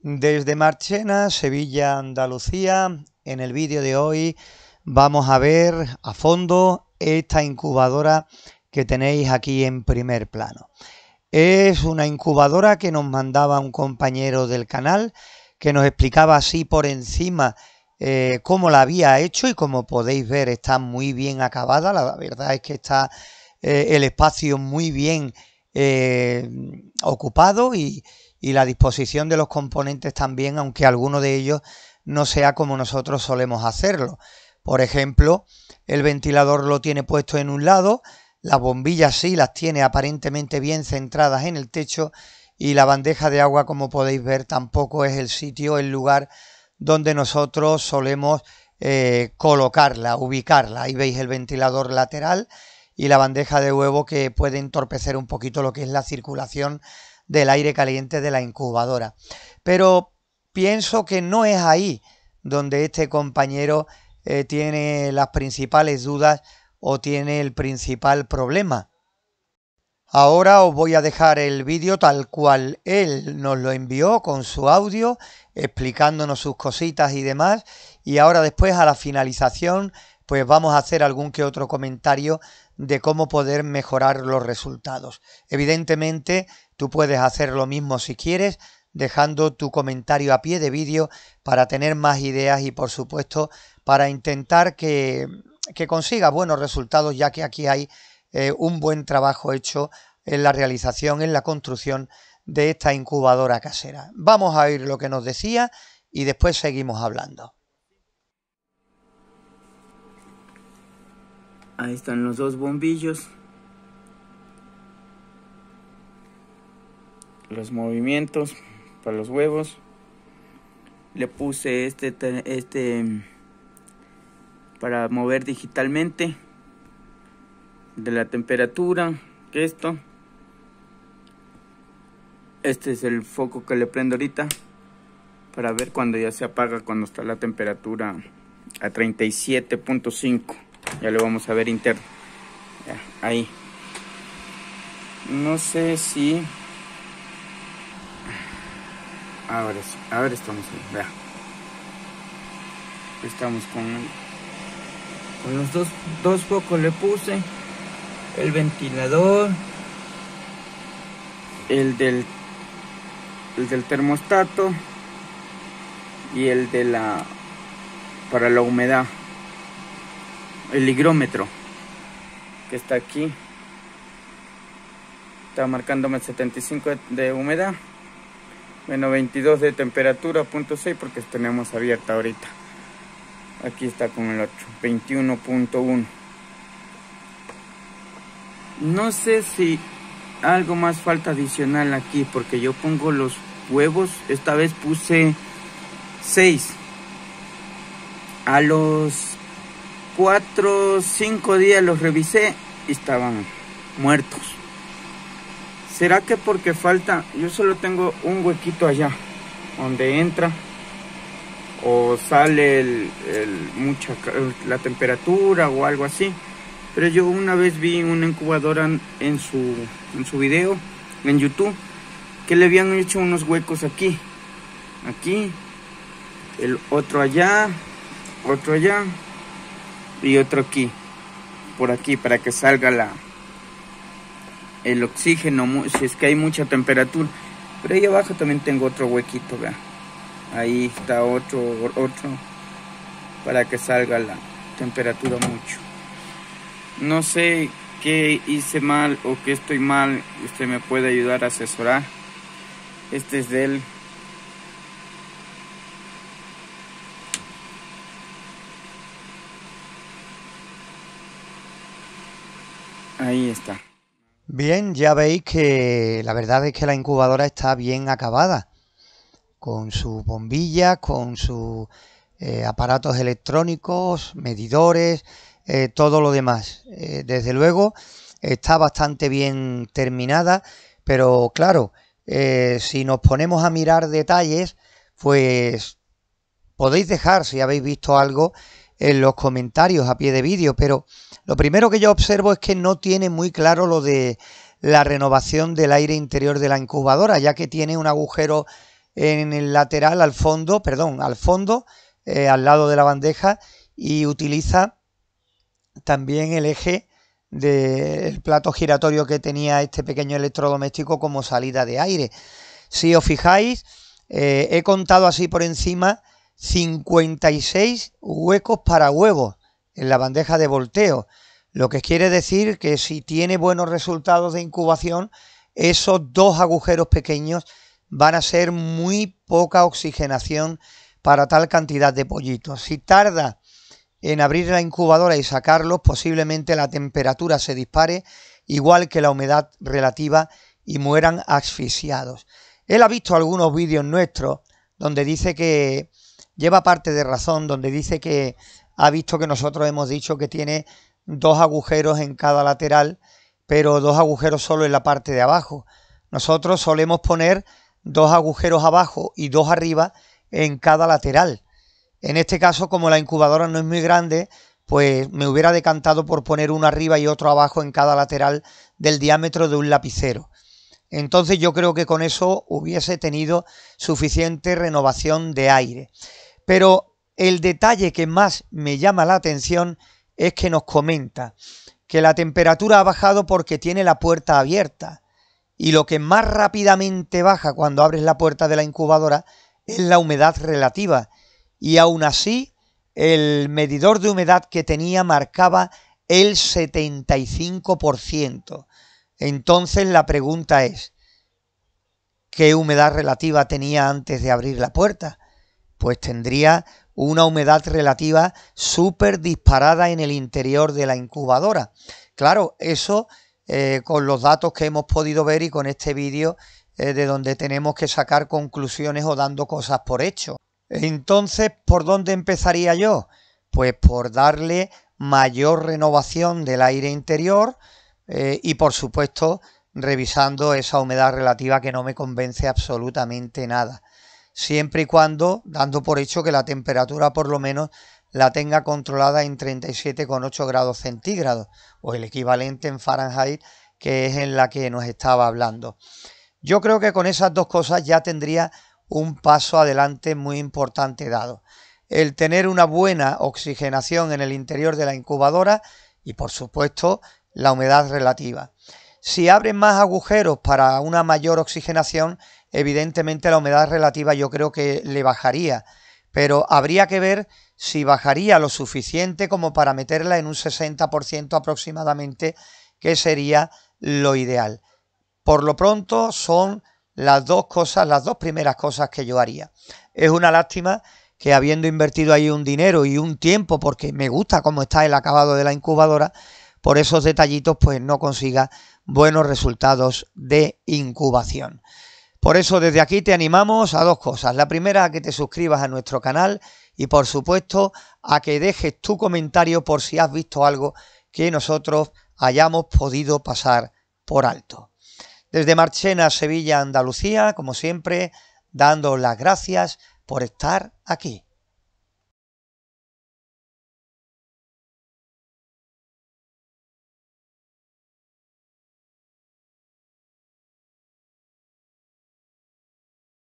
Desde Marchena, Sevilla, Andalucía, en el vídeo de hoy vamos a ver a fondo esta incubadora que tenéis aquí en primer plano. Es una incubadora que nos mandaba un compañero del canal que nos explicaba así por encima eh, cómo la había hecho y como podéis ver está muy bien acabada, la verdad es que está eh, el espacio muy bien eh, ocupado y, y la disposición de los componentes también, aunque alguno de ellos no sea como nosotros solemos hacerlo. Por ejemplo, el ventilador lo tiene puesto en un lado, las bombillas sí las tiene aparentemente bien centradas en el techo y la bandeja de agua, como podéis ver, tampoco es el sitio, el lugar donde nosotros solemos eh, colocarla, ubicarla. Ahí veis el ventilador lateral y la bandeja de huevo que puede entorpecer un poquito lo que es la circulación del aire caliente de la incubadora. Pero pienso que no es ahí donde este compañero eh, tiene las principales dudas o tiene el principal problema. Ahora os voy a dejar el vídeo tal cual él nos lo envió con su audio, explicándonos sus cositas y demás. Y ahora después a la finalización, pues vamos a hacer algún que otro comentario de cómo poder mejorar los resultados. Evidentemente, Tú puedes hacer lo mismo si quieres, dejando tu comentario a pie de vídeo para tener más ideas y por supuesto para intentar que, consiga buenos resultados ya que aquí hay eh, un buen trabajo hecho en la realización, en la construcción de esta incubadora casera. Vamos a oír lo que nos decía y después seguimos hablando. Ahí están los dos bombillos los movimientos para los huevos. Le puse este, este para mover digitalmente de la temperatura esto este es el foco que le prendo ahorita para ver cuando ya se apaga cuando está la temperatura a 37.5 ya lo vamos a ver interno ahí no sé si Ahora sí, ahora estamos vea. Estamos con, con los dos, dos focos le puse. El ventilador. El del, del termostato. Y el de la... para la humedad. El higrómetro. Que está aquí. Está marcándome 75 de humedad. Menos 22 de temperatura, punto 6, porque tenemos abierta ahorita. Aquí está con el otro, 21.1. No sé si algo más falta adicional aquí, porque yo pongo los huevos, esta vez puse 6. A los 4, 5 días los revisé y estaban muertos. ¿Será que porque falta? Yo solo tengo un huequito allá, donde entra o sale el, la temperatura o algo así. Pero yo una vez vi una incubadora en, su, en su video, en YouTube, que le habían hecho unos huecos aquí, aquí, el otro allá, otro allá y otro aquí, por aquí, para que salga la, el oxígeno, si es que hay mucha temperatura. Pero ahí abajo también tengo otro huequito, Ahí está otro, otro, para que salga la temperatura mucho. No sé qué hice mal o qué estoy mal, usted me puede ayudar a asesorar. Este es del... Ahí está. Bien, ya veis que la verdad es que la incubadora está bien acabada, con sus bombillas, con sus eh, aparatos electrónicos, medidores, eh, todo lo demás. Eh, desde luego está bastante bien terminada, pero claro, si nos ponemos a mirar detalles, pues podéis dejar, si habéis visto algo, en los comentarios a pie de vídeo, pero lo primero que yo observo es que no tiene muy claro lo de la renovación del aire interior de la incubadora, ya que tiene un agujero en el lateral al fondo, perdón, al fondo, eh, al lado de la bandeja y utiliza también el eje del plato giratorio que tenía este pequeño electrodoméstico como salida de aire. Si os fijáis, eh, he contado así por encima 56 huecos para huevos en la bandeja de volteo, lo que quiere decir que si tiene buenos resultados de incubación, esos dos agujeros pequeños van a ser muy poca oxigenación para tal cantidad de pollitos. Si tarda en abrir la incubadora y sacarlos, posiblemente la temperatura se dispare, igual que la humedad relativa, y mueran asfixiados. Él ha visto algunos vídeos nuestros donde dice que lleva parte de razón donde dice que ha visto que nosotros hemos dicho que tiene dos agujeros en cada lateral, pero dos agujeros solo en la parte de abajo. Nosotros solemos poner dos agujeros abajo y dos arriba en cada lateral. En este caso, como la incubadora no es muy grande, pues me hubiera decantado por poner uno arriba y otro abajo en cada lateral del diámetro de un lapicero. Entonces yo creo que con eso hubiese tenido suficiente renovación de aire. Pero el detalle que más me llama la atención es que nos comenta que la temperatura ha bajado porque tiene la puerta abierta y lo que más rápidamente baja cuando abres la puerta de la incubadora es la humedad relativa y aún así el medidor de humedad que tenía marcaba el 75%. Entonces la pregunta es, ¿qué humedad relativa tenía antes de abrir la puerta? pues tendría una humedad relativa súper disparada en el interior de la incubadora. Claro, eso eh, con los datos que hemos podido ver y con este vídeo eh, de donde tenemos que sacar conclusiones o dando cosas por hecho. Entonces, ¿por dónde empezaría yo? Pues por darle mayor renovación del aire interior eh, y por supuesto revisando esa humedad relativa que no me convence absolutamente nada siempre y cuando, dando por hecho que la temperatura por lo menos la tenga controlada en 37,8 grados centígrados, o el equivalente en Fahrenheit, que es en la que nos estaba hablando. Yo creo que con esas dos cosas ya tendría un paso adelante muy importante dado. El tener una buena oxigenación en el interior de la incubadora y por supuesto la humedad relativa. Si abren más agujeros para una mayor oxigenación, evidentemente la humedad relativa yo creo que le bajaría, pero habría que ver si bajaría lo suficiente como para meterla en un 60% aproximadamente, que sería lo ideal. Por lo pronto son las dos cosas, las dos primeras cosas que yo haría. Es una lástima que habiendo invertido ahí un dinero y un tiempo, porque me gusta cómo está el acabado de la incubadora, por esos detallitos pues no consiga buenos resultados de incubación. Por eso desde aquí te animamos a dos cosas. La primera, a que te suscribas a nuestro canal y por supuesto a que dejes tu comentario por si has visto algo que nosotros hayamos podido pasar por alto. Desde Marchena, Sevilla, Andalucía, como siempre, dando las gracias por estar aquí.